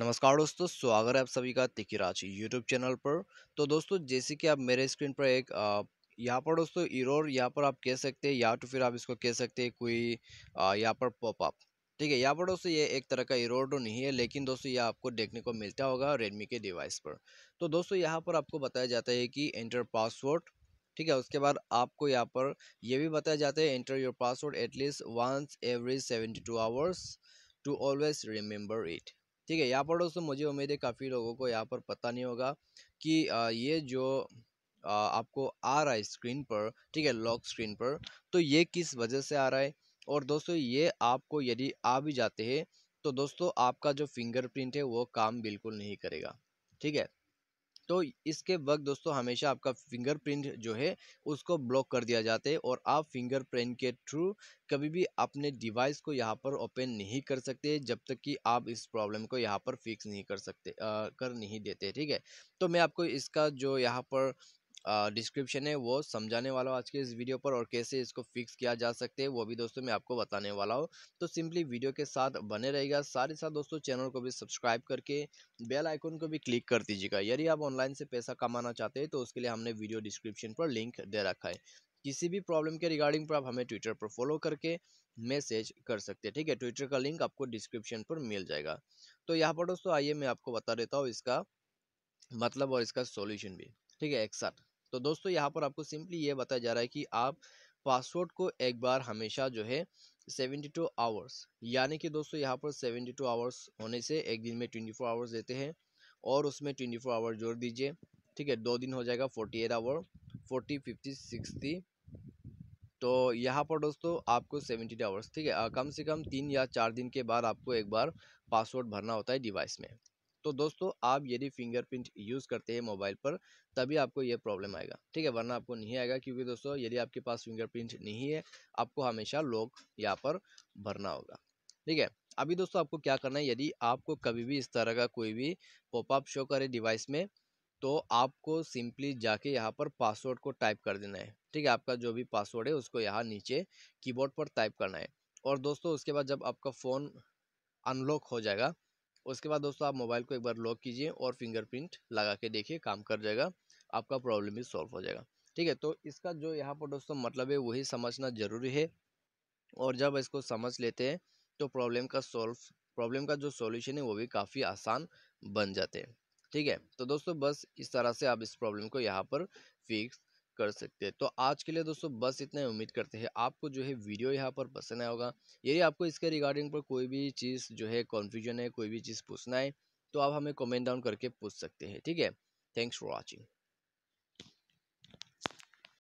नमस्कार दोस्तों स्वागत है आप सभी का तिकी राज यूट्यूब चैनल पर तो दोस्तों जैसे कि आप मेरे स्क्रीन पर एक यहाँ पर दोस्तों इरोर यहाँ पर आप कह सकते हैं या तो फिर आप इसको कह सकते हैं कोई यहाँ पर पॉपअप ठीक है यहाँ पर दोस्तों ये एक तरह का इरोड तो नहीं है लेकिन दोस्तों ये आपको देखने को मिलता होगा रेडमी के डिवाइस पर तो दोस्तों यहाँ पर आपको बताया जाता है कि एंटर पासवर्ड ठीक है उसके बाद आपको यहाँ पर यह भी बताया जाता है enter your password at least once every seventy two hours to always remember it ठीक है यहाँ पर दोस्तों मुझे उम्मीद है काफ़ी लोगों को यहाँ पर पता नहीं होगा कि ये जो आपको आ रहा है स्क्रीन पर ठीक है लॉक स्क्रीन पर तो ये किस वजह से आ रहा है और दोस्तों ये आपको यदि आ भी जाते हैं तो दोस्तों आपका जो फिंगरप्रिंट है वो काम बिल्कुल नहीं करेगा ठीक है तो इसके वक्त दोस्तों हमेशा आपका फिंगरप्रिंट जो है उसको ब्लॉक कर दिया जाता है और आप फिंगरप्रिंट के थ्रू कभी भी अपने डिवाइस को यहाँ पर ओपन नहीं कर सकते जब तक कि आप इस प्रॉब्लम को यहाँ पर फिक्स नहीं कर सकते आ, कर नहीं देते ठीक है तो मैं आपको इसका जो यहाँ पर डिस्क्रिप्शन है वो समझाने वाला हूँ आज के इस वीडियो पर और कैसे इसको फिक्स किया जा सकते हैं वो भी दोस्तों मैं आपको बताने वाला हूँ तो सिंपली वीडियो के साथ बने रहेगा साथ ही साथ दोस्तों चैनल को भी सब्सक्राइब करके बेल आइकन को भी क्लिक कर दीजिएगा यदि आप ऑनलाइन से पैसा कमाना चाहते हैं तो उसके लिए हमने वीडियो डिस्क्रिप्शन पर लिंक दे रखा है किसी भी प्रॉब्लम के रिगार्डिंग पर आप हमें ट्विटर पर फॉलो करके मैसेज कर सकते हैं ठीक है ट्विटर का लिंक आपको डिस्क्रिप्शन पर मिल जाएगा तो यहाँ पर दोस्तों आइए मैं आपको बता देता हूँ इसका मतलब और इसका सॉल्यूशन भी ठीक है एक साथ तो दोस्तों यहाँ पर आपको सिंपली ये बताया जा रहा है कि आप पासवर्ड को एक बार हमेशा जो है 72 आवर्स यानी कि दोस्तों यहाँ पर 72 आवर्स होने से एक दिन में 24 आवर्स देते हैं और उसमें 24 आवर जोड़ दीजिए ठीक है दो दिन हो जाएगा 48 आवर फोर्टी फिफ्टी सिक्सटी तो यहाँ पर दोस्तों आपको 72 आवर्स ठीक है कम से कम तीन या चार दिन के बाद आपको एक बार पासवर्ड भरना होता है डिवाइस में तो दोस्तों आप यदि फिंगरप्रिंट यूज़ करते हैं मोबाइल पर तभी आपको ये प्रॉब्लम आएगा ठीक है वरना आपको नहीं आएगा क्योंकि दोस्तों यदि आपके पास फिंगरप्रिंट नहीं है आपको हमेशा लॉक यहाँ पर भरना होगा ठीक है अभी दोस्तों आपको क्या करना है यदि आपको कभी भी इस तरह का कोई भी पॉपअप शो करे डिवाइस में तो आपको सिंपली जाके यहाँ पर पासवर्ड को टाइप कर देना है ठीक है आपका जो भी पासवर्ड है उसको यहाँ नीचे कीबोर्ड पर टाइप करना है और दोस्तों उसके बाद जब आपका फ़ोन अनलॉक हो जाएगा उसके बाद दोस्तों आप मोबाइल को एक बार लॉक कीजिए और फिंगरप्रिंट लगा के देखिए काम कर जाएगा आपका प्रॉब्लम भी सॉल्व हो जाएगा ठीक है तो इसका जो यहाँ पर दोस्तों मतलब है वही समझना ज़रूरी है और जब इसको समझ लेते हैं तो प्रॉब्लम का सॉल्व प्रॉब्लम का जो सॉल्यूशन है वो भी काफ़ी आसान बन जाते हैं ठीक है तो दोस्तों बस इस तरह से आप इस प्रॉब्लम को यहाँ पर फिक्स कर सकते हैं तो आज के लिए दोस्तों बस इतना ही उम्मीद करते हैं आपको जो है वीडियो यहाँ पर पसंद आया होगा यदि आपको इसके रिगार्डिंग पर कोई भी चीज़ जो है कन्फ्यूजन है कोई भी चीज़ पूछना है तो आप हमें कमेंट डाउन करके पूछ सकते हैं ठीक है थैंक्स फॉर वॉचिंग